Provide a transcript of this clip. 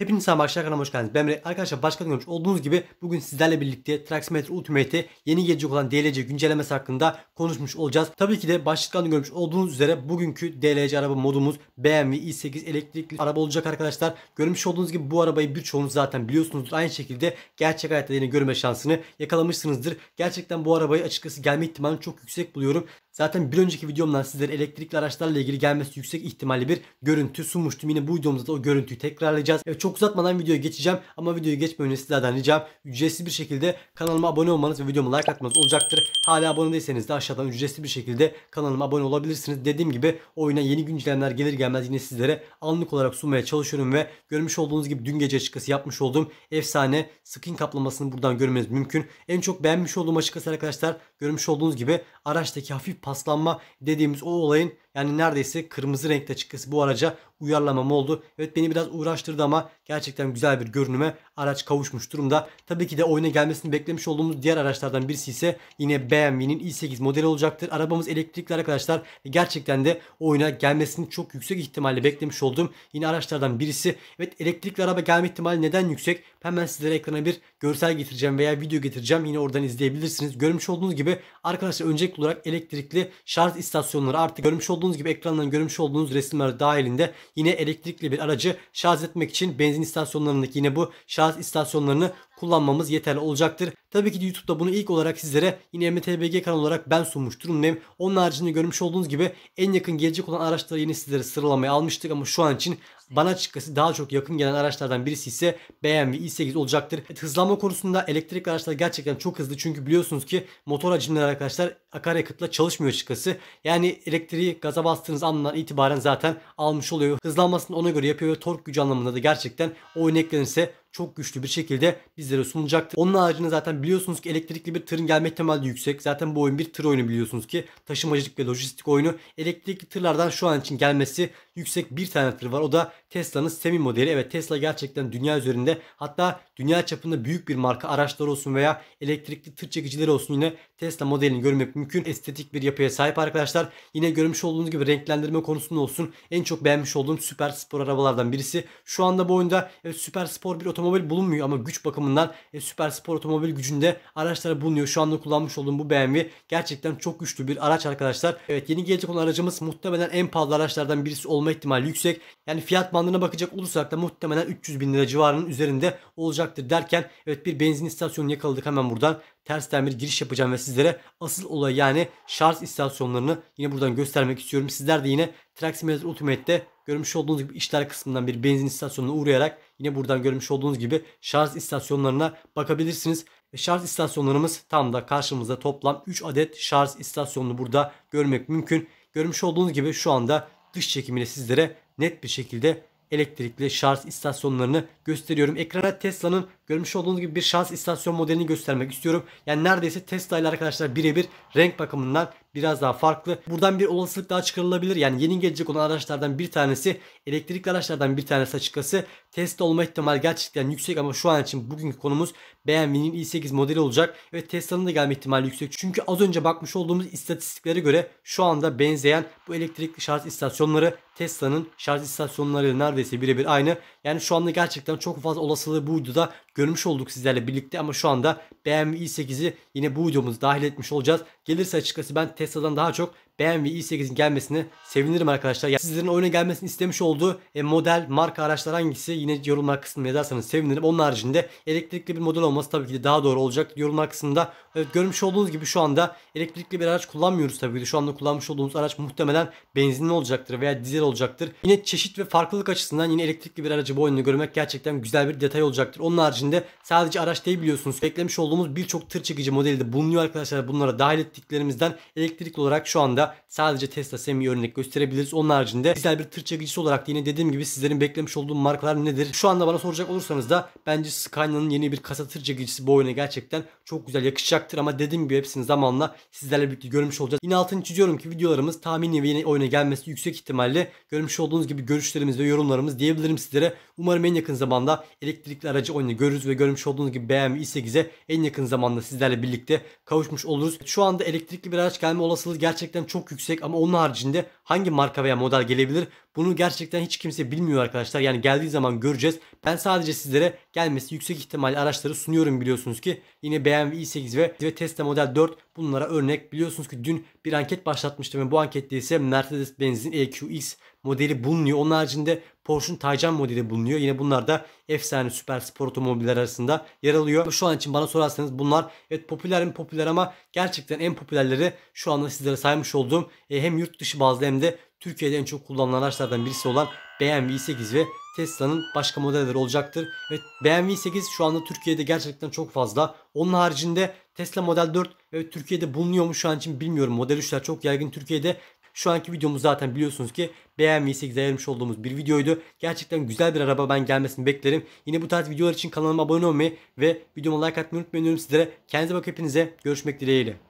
Hepiniz selam arkadaşlar kanalıma hoş geldiniz. Ben Emre. Arkadaşlar başka görmüş olduğunuz gibi bugün sizlerle birlikte Traximeter Ultimate'e yeni gelecek olan DLC güncellemesi hakkında konuşmuş olacağız. Tabii ki de başlıklarını görmüş olduğunuz üzere bugünkü DLC araba modumuz BMW i8 elektrikli araba olacak arkadaşlar. Görmüş olduğunuz gibi bu arabayı birçoğunuz zaten biliyorsunuzdur. Aynı şekilde gerçek hayatta yine görme şansını yakalamışsınızdır. Gerçekten bu arabayı açıkçası gelme ihtimali çok yüksek buluyorum. Zaten bir önceki videomdan sizlere elektrikli araçlarla ilgili gelmesi yüksek ihtimalli bir görüntü sunmuştum. Yine bu videomuzda da o görüntüyü tekrarlayacağız. Evet, çok çok uzatmadan videoya geçeceğim ama videoya geçmeden önce sizlerden ricam ücretsiz bir şekilde kanalıma abone olmanız ve videoma like atmanız olacaktır. Hala abone değilseniz de aşağıdan ücretsiz bir şekilde kanalıma abone olabilirsiniz. Dediğim gibi oyuna yeni güncellemeler gelir gelmez yine sizlere anlık olarak sunmaya çalışıyorum ve görmüş olduğunuz gibi dün gece açıkçası yapmış olduğum efsane skin kaplamasını buradan görmeniz mümkün. En çok beğenmiş olduğum açıkçası arkadaşlar görmüş olduğunuz gibi araçtaki hafif paslanma dediğimiz o olayın yani neredeyse kırmızı renkte çıkması bu araca uyarlamam oldu. Evet beni biraz uğraştırdı ama gerçekten güzel bir görünüme araç kavuşmuş durumda. Tabii ki de oyuna gelmesini beklemiş olduğumuz diğer araçlardan birisi ise yine BMW'nin i8 modeli olacaktır. Arabamız elektrikli arkadaşlar. Gerçekten de oyuna gelmesini çok yüksek ihtimalle beklemiş olduğum yine araçlardan birisi. Evet elektrikli araba gelme ihtimali neden yüksek? Hemen sizlere ekrana bir görsel getireceğim veya video getireceğim. Yine oradan izleyebilirsiniz. Görmüş olduğunuz gibi arkadaşlar öncelikli olarak elektrikli şarj istasyonları artık görmüş olduğunuz gibi ekrandan görmüş olduğunuz resimler dahilinde yine elektrikli bir aracı şarj etmek için benzin benzin istasyonlarındaki yine bu şarj istasyonlarını kullanmamız yeterli olacaktır. Tabii ki de YouTube'da bunu ilk olarak sizlere yine MTBG kanal olarak ben sunmuş durumdayım. Onun haricinde görmüş olduğunuz gibi en yakın gelecek olan araçları yine sizlere sıralamaya almıştık ama şu an için bana çıkması daha çok yakın gelen araçlardan birisi ise BMW i8 olacaktır. Evet, hızlanma konusunda elektrikli araçlar gerçekten çok hızlı çünkü biliyorsunuz ki motor hacimleri arkadaşlar akaryakıtla çalışmıyor açıkçası. Yani elektriği gaza bastığınız andan itibaren zaten almış oluyor. Hızlanmasını ona göre yapıyor ve tork gücü anlamında da gerçekten o örneklenirse çok güçlü bir şekilde bizlere sunulacaktır. Onun haricinde zaten biliyorsunuz ki elektrikli bir tırın gelme ihtimali yüksek. Zaten bu oyun bir tır oyunu biliyorsunuz ki taşımacılık ve lojistik oyunu elektrikli tırlardan şu an için gelmesi yüksek bir tane hatırı var. O da Tesla'nın semi modeli. Evet Tesla gerçekten dünya üzerinde hatta dünya çapında büyük bir marka araçlar olsun veya elektrikli tır çekicileri olsun yine Tesla modelini görmek mümkün. Estetik bir yapıya sahip arkadaşlar. Yine görmüş olduğunuz gibi renklendirme konusunda olsun en çok beğenmiş olduğum süper spor arabalardan birisi. Şu anda bu oyunda evet, süper spor bir otomobil bulunmuyor ama güç bakımından e, süper spor otomobil gücünde araçlar bulunuyor. Şu anda kullanmış olduğum bu BMW gerçekten çok güçlü bir araç arkadaşlar. Evet yeni gelecek olan aracımız muhtemelen en pahalı araçlardan birisi olmaya olma ihtimali yüksek. Yani fiyat bandına bakacak olursak da muhtemelen 300 bin lira civarının üzerinde olacaktır derken evet bir benzin istasyonu yakaladık hemen buradan. Tersten bir giriş yapacağım ve sizlere asıl olay yani şarj istasyonlarını yine buradan göstermek istiyorum. Sizler de yine Traximeter Ultimate'de görmüş olduğunuz gibi işler kısmından bir benzin istasyonuna uğrayarak yine buradan görmüş olduğunuz gibi şarj istasyonlarına bakabilirsiniz. şarj istasyonlarımız tam da karşımızda toplam 3 adet şarj istasyonunu burada görmek mümkün. Görmüş olduğunuz gibi şu anda dış çekimini sizlere net bir şekilde elektrikli şarj istasyonlarını gösteriyorum. Ekrana Tesla'nın Görmüş olduğunuz gibi bir şans istasyon modelini göstermek istiyorum. Yani neredeyse Tesla ile arkadaşlar birebir renk bakımından biraz daha farklı. Buradan bir olasılık daha çıkarılabilir. Yani yeni gelecek olan araçlardan bir tanesi, elektrikli araçlardan bir tanesi açıkçası. Tesla olma ihtimali gerçekten yüksek ama şu an için bugünkü konumuz BMW'nin i8 modeli olacak. Ve Tesla'nın da gelme ihtimali yüksek. Çünkü az önce bakmış olduğumuz istatistiklere göre şu anda benzeyen bu elektrikli şarj istasyonları Tesla'nın şarj istasyonları neredeyse birebir aynı. Yani şu anda gerçekten çok fazla olasılığı buydu da görmüş olduk sizlerle birlikte ama şu anda BMW i8'i yine bu videomuz dahil etmiş olacağız. Gelirse açıkçası ben Tesla'dan daha çok BMW i8'in gelmesini sevinirim arkadaşlar. Yani sizlerin oyuna gelmesini istemiş olduğu e, model, marka araçlar hangisi yine yorumlar kısmında yazarsanız sevinirim. Onun haricinde elektrikli bir model olması tabii ki de daha doğru olacak. Yorumlar kısmında evet, görmüş olduğunuz gibi şu anda elektrikli bir araç kullanmıyoruz tabii ki de. Şu anda kullanmış olduğumuz araç muhtemelen benzinli olacaktır veya dizel olacaktır. Yine çeşit ve farklılık açısından yine elektrikli bir aracı bu oyunda görmek gerçekten güzel bir detay olacaktır. Onun haricinde sadece araç değil biliyorsunuz. Beklemiş olduğunuz olduğumuz birçok tır çekici modeli de bulunuyor arkadaşlar. Bunlara dahil ettiklerimizden elektrikli olarak şu anda sadece Tesla Semi örnek gösterebiliriz. Onun haricinde güzel bir tır çekicisi olarak yine dediğim gibi sizlerin beklemiş olduğum markalar nedir? Şu anda bana soracak olursanız da bence Scania'nın yeni bir kasa tır çekicisi bu oyuna gerçekten çok güzel yakışacaktır ama dediğim gibi hepsini zamanla sizlerle birlikte görmüş olacağız. Yine altını çiziyorum ki videolarımız tahmini ve yeni oyuna gelmesi yüksek ihtimalle görmüş olduğunuz gibi görüşlerimiz ve yorumlarımız diyebilirim sizlere. Umarım en yakın zamanda elektrikli aracı oyunu görürüz ve görmüş olduğunuz gibi BMW i8'e en en yakın zamanda sizlerle birlikte kavuşmuş oluruz. Şu anda elektrikli bir araç gelme olasılığı gerçekten çok yüksek ama onun haricinde hangi marka veya model gelebilir bunu gerçekten hiç kimse bilmiyor arkadaşlar. Yani geldiği zaman göreceğiz. Ben sadece sizlere gelmesi yüksek ihtimal araçları sunuyorum biliyorsunuz ki. Yine BMW i8 ve, ve Tesla Model 4 bunlara örnek. Biliyorsunuz ki dün bir anket başlatmıştım ve bu ankette ise Mercedes-Benz'in EQX modeli bulunuyor. Onun haricinde Porsche'un Taycan modeli bulunuyor. Yine bunlar da efsane süper spor otomobiller arasında yer alıyor. Şu an için bana sorarsanız bunlar evet popüler mi popüler ama gerçekten en popülerleri şu anda sizlere saymış olduğum e, hem yurt dışı bazlı hem de Türkiye'de en çok kullanılan araçlardan birisi olan BMW i8 ve Tesla'nın başka modelleri olacaktır. Evet BMW 8 şu anda Türkiye'de gerçekten çok fazla. Onun haricinde Tesla Model 4 evet Türkiye'de bulunuyor mu şu an için bilmiyorum. Model 3'ler çok yaygın Türkiye'de. Şu anki videomuz zaten biliyorsunuz ki BMW 8'e ayırmış olduğumuz bir videoydu. Gerçekten güzel bir araba ben gelmesini beklerim. Yine bu tarz videolar için kanalıma abone olmayı ve videoma like atmayı unutmayın. Sizlere kendinize bakın hepinize. Görüşmek dileğiyle.